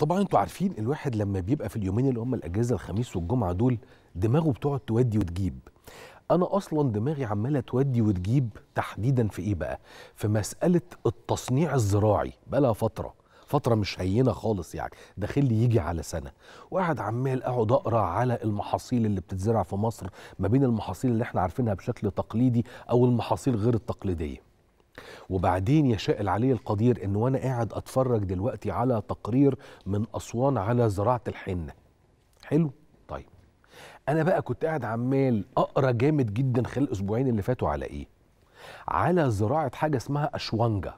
طبعا انتوا عارفين الواحد لما بيبقى في اليومين اللي هم الاجازه الخميس والجمعه دول دماغه بتقعد تودي وتجيب انا اصلا دماغي عماله تودي وتجيب تحديدا في ايه بقى في مساله التصنيع الزراعي بقى لها فتره فتره مش هينه خالص يعني داخل لي يجي على سنه وقاعد عمال اقعد اقرا على المحاصيل اللي بتتزرع في مصر ما بين المحاصيل اللي احنا عارفينها بشكل تقليدي او المحاصيل غير التقليديه وبعدين يشاء العلي القدير ان وانا قاعد اتفرج دلوقتي على تقرير من اسوان على زراعه الحنه حلو طيب انا بقى كنت قاعد عمال اقرا جامد جدا خلال الاسبوعين اللي فاتوا على ايه على زراعه حاجه اسمها اشوانجا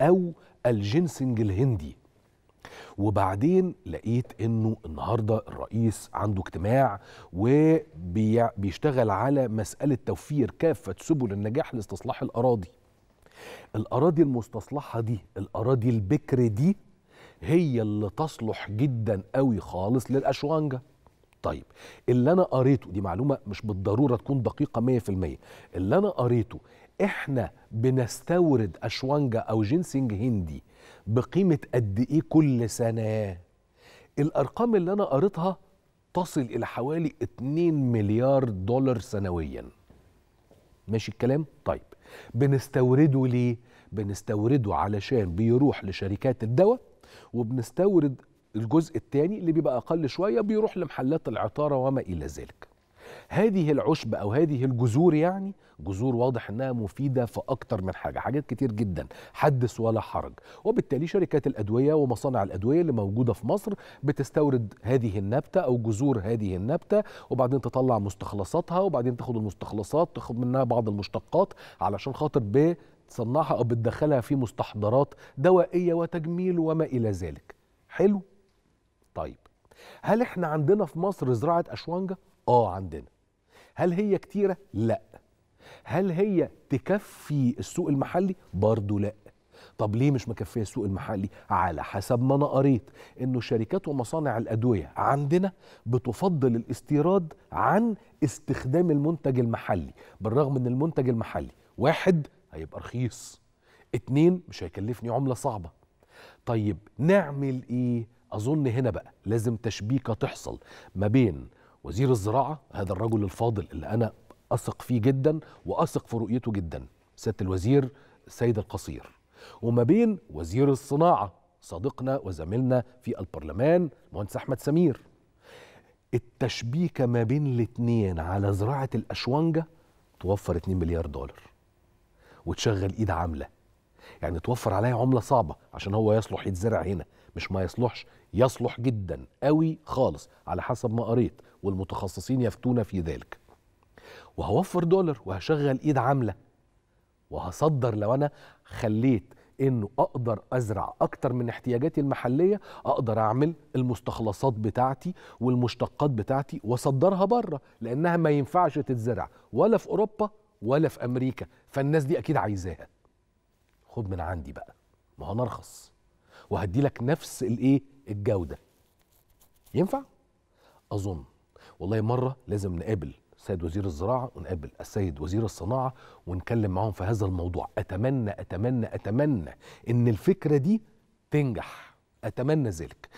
او الجنسنج الهندي وبعدين لقيت انه النهارده الرئيس عنده اجتماع وبيشتغل على مساله توفير كافه سبل النجاح لاستصلاح الاراضي الأراضي المستصلحة دي الأراضي البكر دي هي اللي تصلح جدا قوي خالص للأشوانجا طيب اللي أنا قريته دي معلومة مش بالضرورة تكون دقيقة 100% اللي أنا قريته احنا بنستورد أشوانجا أو جينسينج هندي بقيمة قد إيه كل سنة الأرقام اللي أنا قريتها تصل إلى حوالي 2 مليار دولار سنوياً ماشي الكلام طيب بنستورده ليه بنستورده علشان بيروح لشركات الدواء وبنستورد الجزء الثاني اللي بيبقى اقل شويه بيروح لمحلات العطاره وما الى ذلك هذه العشب او هذه الجذور يعني جذور واضح انها مفيده في اكتر من حاجه حاجات كتير جدا حدث ولا حرج وبالتالي شركات الادويه ومصانع الادويه اللي موجوده في مصر بتستورد هذه النبته او جذور هذه النبته وبعدين تطلع مستخلصاتها وبعدين تاخد المستخلصات تاخد منها بعض المشتقات علشان خاطر ب بتصنعها او بتدخلها في مستحضرات دوائيه وتجميل وما الى ذلك حلو طيب هل احنا عندنا في مصر زراعه اشوانجا اه عندنا هل هي كتيره لا هل هي تكفي السوق المحلي برضه لا طب ليه مش مكفيه السوق المحلي على حسب ما انا قريت انه شركات ومصانع الادويه عندنا بتفضل الاستيراد عن استخدام المنتج المحلي بالرغم ان المنتج المحلي واحد هيبقى رخيص اتنين مش هيكلفني عمله صعبه طيب نعمل ايه اظن هنا بقى لازم تشبيكه تحصل ما بين وزير الزراعه هذا الرجل الفاضل اللي انا اثق فيه جدا واثق في رؤيته جدا سياده الوزير سيد القصير وما بين وزير الصناعه صديقنا وزميلنا في البرلمان المهندس احمد سمير التشبيكه ما بين الاثنين على زراعه الاشوانجه توفر 2 مليار دولار وتشغل ايد عامله يعني توفر عليا عمله صعبه عشان هو يصلح يتزرع هنا مش ما يصلحش يصلح جدا قوي خالص على حسب ما قريت والمتخصصين يفتون في ذلك وهوفر دولار وهشغل ايد عامله وهصدر لو انا خليت انه اقدر ازرع اكتر من احتياجاتي المحليه اقدر اعمل المستخلصات بتاعتي والمشتقات بتاعتي واصدرها بره لانها ما ينفعش تتزرع ولا في اوروبا ولا في امريكا فالناس دي اكيد عايزاها خد من عندي بقى ما هو نرخص وهدي لك نفس الايه الجوده ينفع اظن والله مره لازم نقابل السيد وزير الزراعه ونقابل السيد وزير الصناعه ونكلم معاهم في هذا الموضوع اتمنى اتمنى اتمنى ان الفكره دي تنجح اتمنى ذلك